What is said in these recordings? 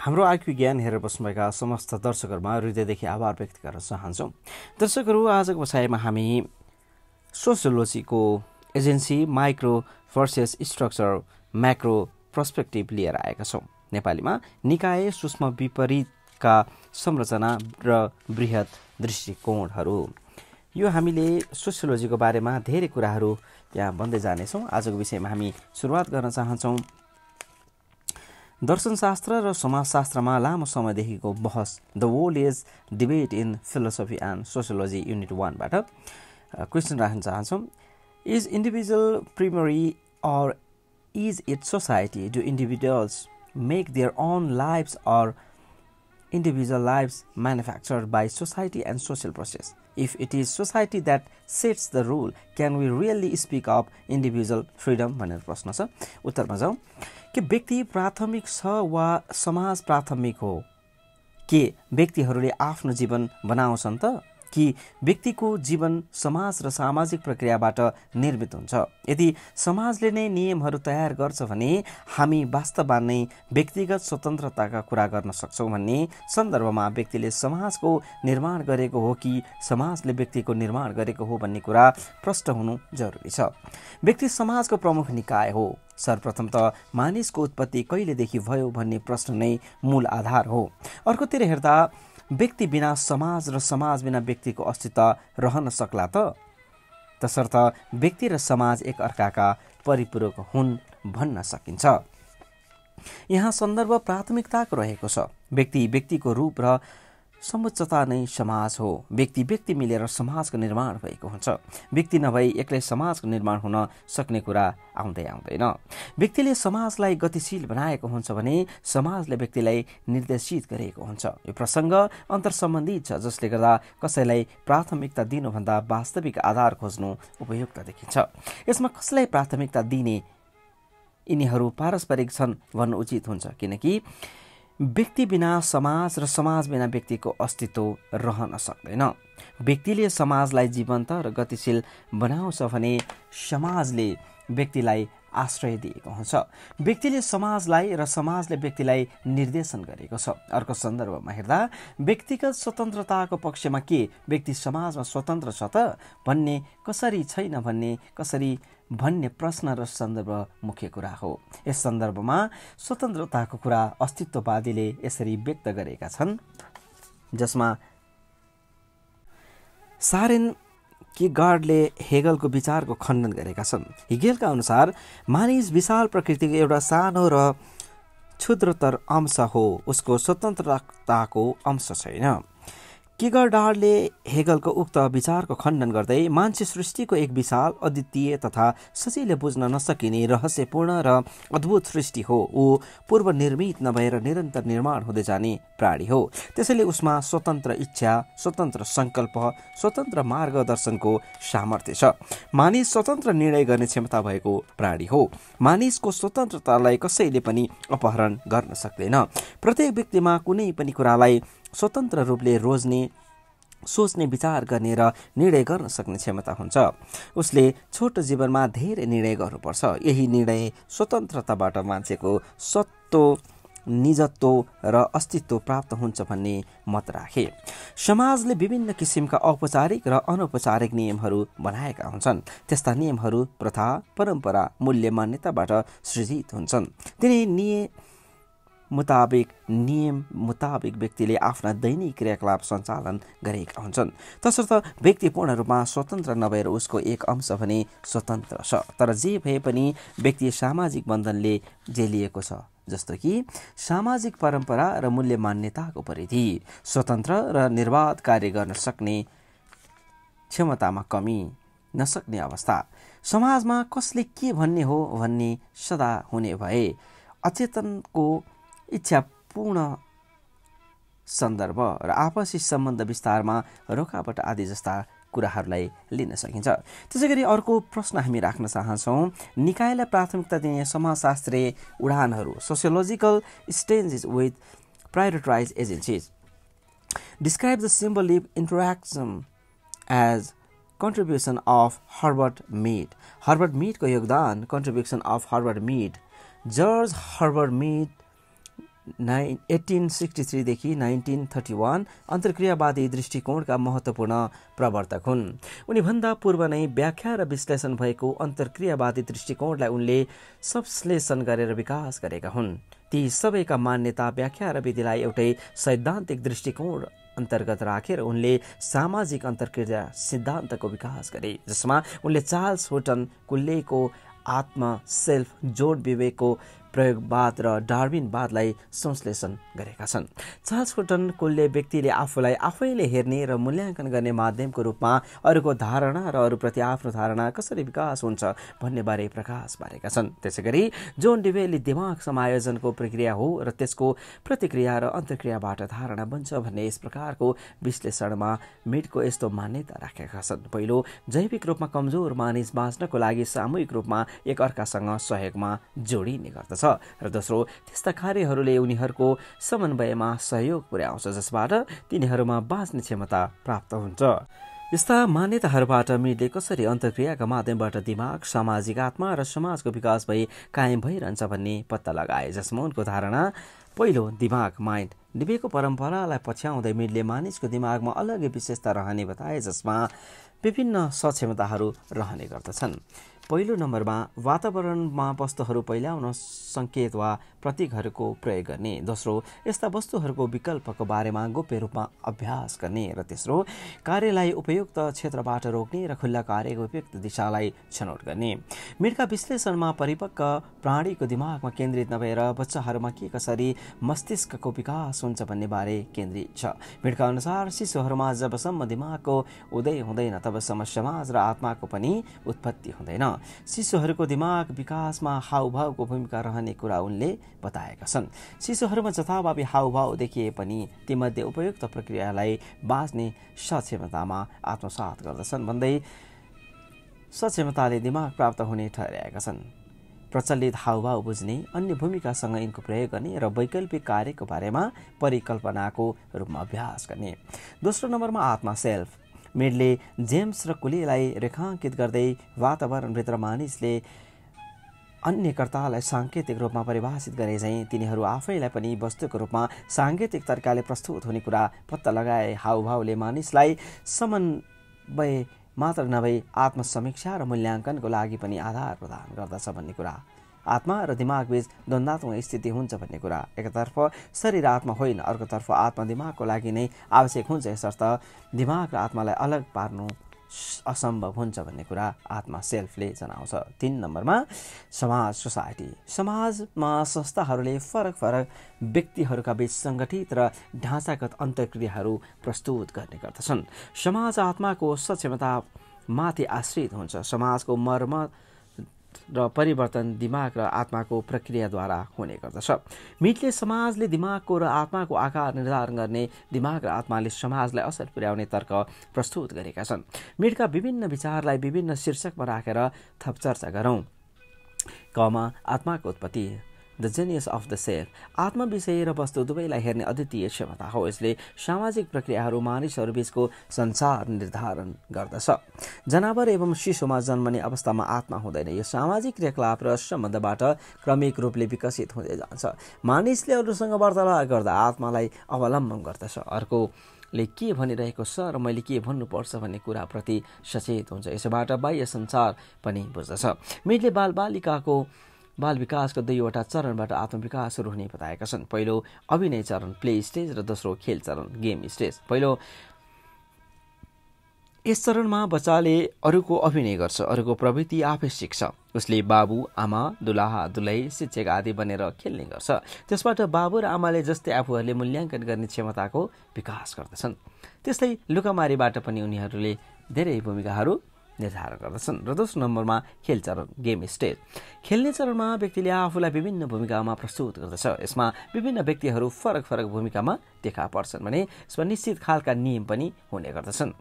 हाम्रो आइक्यू ज्ञान हेरेर बस्नुभएका समस्त दर्शकहरूमा हृदयदेखि आभार व्यक्त गर्न चाहन्छौँ दर्शकहरू आजको बसाइमा हामी सोसियोलोजीको agency micro forces structure macro perspective लिएर आएका छौँ नेपालीमा निकाय सूक्ष्म विपरीतका संरचना र वृहत दृष्टिकोणहरू यो हामीले सोसियोलोजीको बारेमा धेरै कुराहरू त्यहाँ भन्दै जानेछौँ आजको विषयमा हामी सुरुवात गर्न चाहन्छौँ दर्शनशास्त्र र समाजशास्त्रमा लामो समयदेखिको बहस the world is debate in philosophy and sociology unit वानबाट क्वेसन राख्न चाहन्छौँ is individual primary or is it society do individuals make their own lifes or individual lifes manufacture by society and social process if it is society that sets the rule can we really speak of individual freedom भनेर प्रश्न छ उत्तरमा जाउँ के व्यक्ति प्राथमिक छ वा समाज प्राथमिक हो के व्यक्तिहरूले आफ्नो जीवन बनाउँछन् त कि व्यक्तिको जीवन समाज र सामाजिक प्रक्रियाबाट निर्मित हुन्छ यदि समाजले नै नियमहरू तयार गर्छ भने हामी वास्तवमा नै व्यक्तिगत स्वतन्त्रताका कुरा गर्न सक्छौँ भन्ने सन्दर्भमा व्यक्तिले समाजको निर्माण गरेको हो कि समाजले व्यक्तिको निर्माण गरेको हो भन्ने कुरा प्रष्ट हुनु जरुरी छ व्यक्ति समाजको प्रमुख निकाय हो सर्वप्रथम त मानिसको उत्पत्ति कहिलेदेखि भयो भन्ने प्रश्न नै मूल आधार हो अर्कोतिर हेर्दा व्यक्ति बिना समाज र समाज बिना व्यक्तिको अस्तित्व रहन सक्ला त तसर्थ व्यक्ति र समाज एक अर्काका परिपूरक हुन् भन्न सकिन्छ यहाँ सन्दर्भ प्राथमिकताको रहेको छ व्यक्ति व्यक्तिको रूप र समुच्चता नै समाज हो व्यक्ति व्यक्ति मिलेर समाजको निर्माण भएको हुन्छ व्यक्ति नभई एक्लै समाजको निर्माण हुन सक्ने कुरा आउँदै आउँदैन व्यक्तिले समाजलाई गतिशील बनाएको हुन्छ भने समाजले व्यक्तिलाई निर्देशित गरेको हुन्छ यो प्रसङ्ग अन्तर्सम्बन्धित छ जसले गर्दा कसैलाई प्राथमिकता दिनुभन्दा वास्तविक आधार खोज्नु उपयुक्त देखिन्छ यसमा कसैलाई प्राथमिकता दिने यिनीहरू पारस्परिक छन् भन्नु उचित हुन्छ किनकि व्यक्ति बिना समाज र समाज बिना व्यक्तिको अस्तित्व रहन सक्दैन व्यक्तिले समाजलाई जीवन्त र गतिशील बनाउँछ भने समाजले व्यक्तिलाई आश्रय दिएको हुन्छ व्यक्तिले समाजलाई र समाजले व्यक्तिलाई निर्देशन गरेको छ अर्को सन्दर्भमा हेर्दा व्यक्तिगत स्वतन्त्रताको पक्षमा के व्यक्ति समाजमा स्वतन्त्र छ त भन्ने कसरी छैन भन्ने कसरी भन्ने प्रश्न र सन्दर्भ मुख्य कुरा हो यस सन्दर्भमा स्वतन्त्रताको कुरा अस्तित्ववादीले यसरी व्यक्त गरेका छन् जसमा सारेन गार्डले हेगलको विचारको खण्डन गरेका छन् हिगेलका अनुसार मानिस विशाल प्रकृतिको एउटा सानो र क्षुद्रतर अंश हो उसको स्वतन्त्रताको अंश छैन किगरडारले हेगलको उक्त विचारको खण्डन गर्दै मान्छे सृष्टिको एक विशाल अद्वितीय तथा सजिलै बुझ्न नसकिने रहस्यपूर्ण र अद्भुत सृष्टि हो ऊ पूर्वनिर्मित नभएर निरन्तर निर्माण हुँदै जाने प्राणी हो त्यसैले उसमा स्वतन्त्र इच्छा स्वतन्त्र सङ्कल्प स्वतन्त्र मार्गदर्शनको सामर्थ्य छ मानिस स्वतन्त्र निर्णय गर्ने क्षमता भएको प्राणी हो मानिसको स्वतन्त्रतालाई कसैले पनि अपहरण गर्न सक्दैन प्रत्येक व्यक्तिमा कुनै पनि कुरालाई स्वतन्त्र रूपले रोज्ने सोच्ने विचार गर्ने र निर्णय गर्न सक्ने क्षमता हुन्छ उसले छोटो जीवनमा धेरै निर्णय गर्नुपर्छ यही निर्णय स्वतन्त्रताबाट मान्छेको सत्व निजत्व र अस्तित्व प्राप्त हुन्छ भन्ने मत राखे समाजले विभिन्न किसिमका औपचारिक र अनौपचारिक नियमहरू बनाएका हुन्छन् त्यस्ता नियमहरू प्रथा परम्परा मूल्य मान्यताबाट सृजित हुन्छन् तिनी निय मुताबिक नियम मुताबिक व्यक्तिले आफ्ना दैनिक क्रियाकलाप सञ्चालन गरेका हुन्छन् तसर्थ व्यक्ति पूर्ण रूपमा स्वतन्त्र नभएर उसको एक अंश भने स्वतन्त्र छ तर जे भए पनि व्यक्ति सामाजिक बन्धनले जेलिएको छ जस्तो कि सामाजिक परम्परा र मूल्य मान्यताको परिधि स्वतन्त्र र निर्वाध कार्य गर्न सक्ने क्षमतामा कमी नसक्ने अवस्था समाजमा कसले के भन्ने हो भन्ने सदा हुने भए अचेतनको इच्छापूर्ण सन्दर्भ र आपसी सम्बन्ध विस्तारमा रोकावट आदि जस्ता कुराहरूलाई लिन सकिन्छ त्यसै गरी अर्को प्रश्न हामी राख्न चाहन्छौँ निकायलाई प्राथमिकता दिने समाजशास्त्रीय उडानहरू sociological stances with prioritize agencies describe the symbolic interaction as contribution of Herbert Mead Herbert मिडको योगदान contribution of Herbert Mead George Herbert Mead nine eighteen sixty थ्रीदेखि नाइन्टिन थर्टी वान अन्तर्क्रियावादी दृष्टिकोणका महत्त्वपूर्ण प्रवर्तक हुन् उनीभन्दा पूर्व नै व्याख्या र विश्लेषण भएको अन्तर्क्रियावादी दृष्टिकोणलाई उनले संश्लेषण गरेर विकास गरेका हुन् ती सबैका मान्यता व्याख्या र विधिलाई एउटै सैद्धान्तिक दृष्टिकोण अन्तर्गत राखेर उनले सामाजिक अन्तर्क्रिया सिद्धान्तको विकास गरे जसमा उनले चार्ल्स होटन कुल्लेको आत्म सेल्फ जोड विवेकको प्रयोगवाद र डार्विनवादलाई संश्लेषण गरेका छन् चार्ल्स कोटन कोलले व्यक्तिले आफूलाई आफैले हेर्ने र मूल्याङ्कन गर्ने माध्यमको रूपमा अरूको धारणा र अरूप्रति आफ्नो धारणा कसरी विकास हुन्छ भन्नेबारे प्रकाश पारेका छन् त्यसै गरी जोन डिबेले दिमाग समायोजनको प्रक्रिया हो र त्यसको प्रतिक्रिया र अन्तर्क्रियाबाट धारणा बन्छ भन्ने यस प्रकारको विश्लेषणमा मिडको यस्तो मान्यता राखेका छन् पहिलो जैविक रूपमा कमजोर मानिस बाँच्नको लागि सामूहिक रूपमा एकअर्कासँग सहयोगमा जोडिने गर्दछ छ र दोस्रो त्यस्ता कार्यहरूले उनीहरूको समन्वयमा सहयोग पुर्याउँछ जसबाट तिनीहरूमा बाँच्ने क्षमता प्राप्त हुन्छ यस्ता मान्यताहरूबाट मिडले कसरी अन्तर्क्रियाका माध्यमबाट दिमाग सामाजिक आत्मा र समाजको विकास भई कायम भइरहन्छ भन्ने पत्ता लगाए जसमा उनको धारणा पहिलो दिमाग माइन्ड डिबेको परम्परालाई पछ्याउँदै मिडले मानिसको दिमागमा अलगै विशेषता रहने बताए जसमा विभिन्न सक्षमताहरू रहने गर्दछन् पहिलो नम्बरमा वातावरणमा वस्तुहरू पहिल्याउन सङ्केत वा प्रतीकहरूको प्रयोग गर्ने दोस्रो यस्ता वस्तुहरूको विकल्पको बारेमा गोप्य रूपमा अभ्यास गर्ने र तेस्रो कार्यलाई उपयुक्त क्षेत्रबाट रोक्ने र खुल्ला कार्यको उपयुक्त दिशालाई छनौट गर्ने मिडका विश्लेषणमा परिपक्व प्राणीको दिमागमा केन्द्रित नभएर बच्चाहरूमा के कसरी मस्तिष्कको विकास हुन्छ भन्ने बारे केन्द्रित छ मिडका अनुसार शिशुहरूमा जबसम्म दिमागको उदय हुँदैन तबसम्म समाज र आत्माको पनि उत्पत्ति हुँदैन शिशुहरूको दिमाग विकासमा हाउभावको भूमिका रहने कुरा उनले बताएका छन् शिशुहरूमा जथाभावी हाउभाव देखिए पनि तीमध्ये उपयुक्त प्रक्रियालाई बाँच्ने सक्षमतामा आत्मसात गर्दछन् भन्दै सक्षमताले दिमाग प्राप्त हुने ठहरेका छन् प्रचलित हाउभाव बुझ्ने अन्य भूमिकासँग यिनको प्रयोग गर्ने र वैकल्पिक कार्यको बारेमा परिकल्पनाको रूपमा अभ्यास गर्ने दोस्रो नम्बरमा आत्मा सेल्फ मिडले जेम्स र कुलीलाई रेखाङ्कित गर्दै वातावरणभित्र मानिसले अन्यकर्तालाई साङ्केतिक रूपमा परिभाषित गरे झैँ तिनीहरू आफैलाई पनि वस्तुको रूपमा साङ्केतिक तरिकाले प्रस्तुत हुने कुरा पत्ता लगाए हाउभावले मानिसलाई समन्वय मात्र नभई आत्मसमीक्षा र मूल्याङ्कनको लागि पनि आधार प्रदान गर्दछ भन्ने कुरा आत्मा र दिमागबीच द्वन्दात्मक स्थिति हुन्छ भन्ने कुरा एकतर्फ शरीर आत्मा होइन अर्कोतर्फ आत्मा दिमागको लागि नै आवश्यक हुन्छ यसर्थ दिमाग र आत्मालाई अलग पार्नु असम्भव हुन्छ भन्ने कुरा आत्मा सेल्फले जनाउँछ तिन नम्बरमा समाज सोसाइटी समाजमा संस्थाहरूले फरक फरक व्यक्तिहरूका बिच सङ्गठित र ढाँचागत अन्तर्क्रियाहरू प्रस्तुत गर्ने गर्दछन् समाज आत्माको सक्षमतामाथि आश्रित हुन्छ समाजको मर्म र परिवर्तन दिमाग र आत्माको प्रक्रियाद्वारा हुने गर्दछ मिटले समाजले दिमागको र आत्माको आकार निर्धारण गर्ने दिमाग र आत्माले समाजलाई असर पुर्याउने तर्क प्रस्तुत गरेका छन् मिटका विभिन्न विचारलाई विभिन्न शीर्षकमा राखेर थप चर्चा गरौँ कमा आत्माको उत्पत्ति the genius of the self आत्मविषय र वस्तु दुवैलाई हेर्ने अद्वितीय क्षमता हो यसले सामाजिक प्रक्रियाहरू मानिसहरू बिचको संसार निर्धारण गर्दछ जनावर एवं शिशुमा जन्मने अवस्थामा आत्मा हुँदैन यो सामाजिक क्रियाकलाप र सम्बन्धबाट क्रमिक रूपले विकसित हुँदै जान्छ मानिसले अरूसँग वार्तालाप गर्दा आत्मालाई अवलम्बन गर्दछ अर्को ले के भनिरहेको छ र मैले के भन्नुपर्छ भन्ने कुराप्रति सचेत हुन्छ यसबाट बाह्य संसार पनि बुझ्दछ मिडले बालबालिकाको बाल विकासको दुईवटा चरणबाट आत्मविकासहरू हुने बताएका छन् पहिलो अभिनय चरण प्ले स्टेज र दोस्रो खेल चरण गेम स्टेज पहिलो यस चरणमा बच्चाले अरूको अभिनय गर्छ अरूको प्रवृत्ति आफै सिक्छ उसले बाबु आमा दुलाहा दुलै शिक्षक आदि बनेर खेल्ने गर्छ त्यसबाट बाबु र आमाले जस्तै आफूहरूले मूल्याङ्कन गर्ने क्षमताको विकास गर्दछन् त्यस्तै लुकामारीबाट पनि उनीहरूले धेरै भूमिकाहरू निर्धारण गर्दछन् र दोस्रो नम्बरमा खेल चरण गेम स्टेज खेल्ने चरणमा व्यक्तिले आफूलाई विभिन्न भूमिकामा प्रस्तुत गर्दछ यसमा विभिन्न व्यक्तिहरू फरक फरक भूमिकामा देखा पर्छन् भने यसमा निश्चित खालका नियम पनि हुने गर्दछन्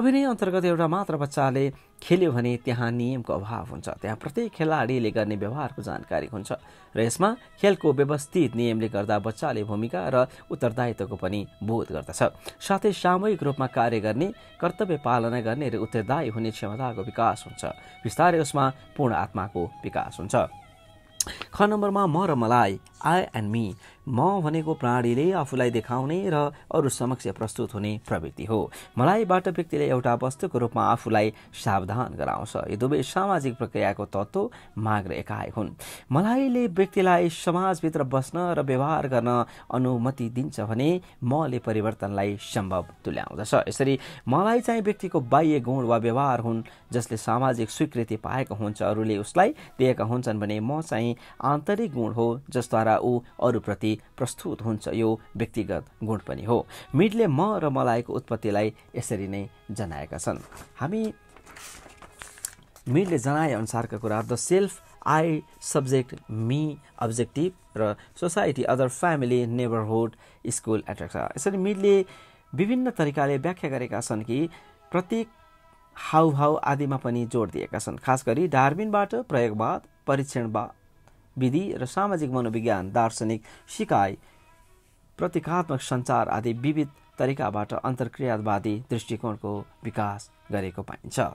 अभिनय अन्तर्गत एउटा मात्र बच्चाले खेल्यो भने त्यहाँ नियमको अभाव हुन्छ त्यहाँ प्रत्येक खेलाडीले गर्ने व्यवहारको जानकारी हुन्छ र यसमा खेलको व्यवस्थित नियमले गर्दा बच्चाले भूमिका र उत्तरदायित्वको पनि बोध गर्दछ साथै सामूहिक रूपमा कार्य गर्ने कर्तव्य पालना गर्ने र उत्तरदायी हुने क्षमताको विकास हुन्छ बिस्तारै उसमा पूर्ण आत्माको विकास हुन्छ ख नम्बरमा म र मलाई आई एन्ड मी म भनेको प्राणीले आफूलाई देखाउने र अरू समक्ष प्रस्तुत हुने प्रवृत्ति हो मलाईबाट व्यक्तिले एउटा वस्तुको रूपमा आफूलाई सावधान गराउँछ यो दुवै सामाजिक प्रक्रियाको तत्त्व माग र एकाइ हुन् मलाईले व्यक्तिलाई समाजभित्र बस्न र व्यवहार गर्न अनुमति दिन्छ भने मले परिवर्तनलाई सम्भव तुल्याउँदछ यसरी मलाई चाहिँ व्यक्तिको बाह्य गुण वा व्यवहार हुन् जसले सामाजिक स्वीकृति पाएको हुन्छ अरूले उसलाई दिएका हुन्छन् भने म चाहिँ आन्तरिक गुण हो जसद्वारा ऊ अरूप्रति प्रस्तुत हुन्छ यो व्यक्तिगत गुण पनि हो मिडले म र मलाईको उत्पत्तिलाई यसरी नै जनाएका छन् हामी मिडले जनाएअनुसारका कुरा the self I subject me objective र society other family neighbourhood school et cetera यसरी मिडले विभिन्न तरिकाले व्याख्या गरेका छन् कि प्रत्येक हाउभाउ आदिमा पनि जोड दिएका छन् खास गरी डार्बिनबाट प्रयोगवाद परीक्षणवाद विधि र सामाजिक मनोविज्ञान दार्शनिक सिकाइ प्रतीकात्मक सञ्चार आदि विविध तरिकाबाट अन्तर्क्रियावादी दृष्टिकोणको विकास गरेको पाइन्छ